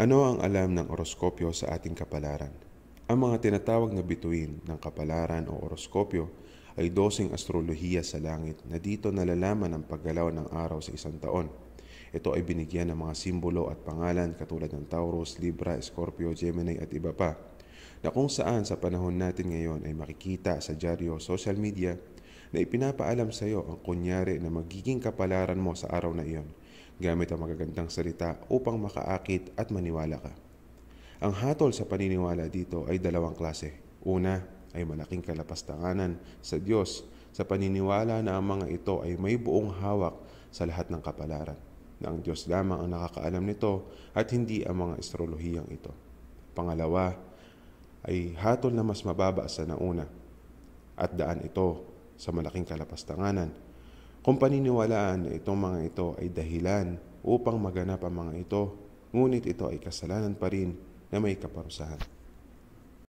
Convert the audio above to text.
Ano ang alam ng horoskopyo sa ating kapalaran? Ang mga tinatawag na bituin ng kapalaran o horoskopyo ay dosing astrolohiya sa langit na dito nalalaman ang paggalaw ng araw sa isang taon. Ito ay binigyan ng mga simbolo at pangalan katulad ng Taurus, Libra, Scorpio, Gemini at iba pa na kung saan sa panahon natin ngayon ay makikita sa dyaryo social media na ipinapaalam sa iyo ang kunyari na magiging kapalaran mo sa araw na iyon gamit ang magagandang salita upang makaakit at maniwala ka. Ang hatol sa paniniwala dito ay dalawang klase. Una ay malaking kalapastanganan sa Diyos sa paniniwala na ang mga ito ay may buong hawak sa lahat ng kapalaran, na ang Diyos lamang ang nakakaalam nito at hindi ang mga astrolohiyang ito. Pangalawa ay hatol na mas mababa sa nauna at daan ito sa malaking kalapastanganan kung paniniwalaan itong mga ito ay dahilan upang maganap ang mga ito, ngunit ito ay kasalanan pa rin na may kaparusahan.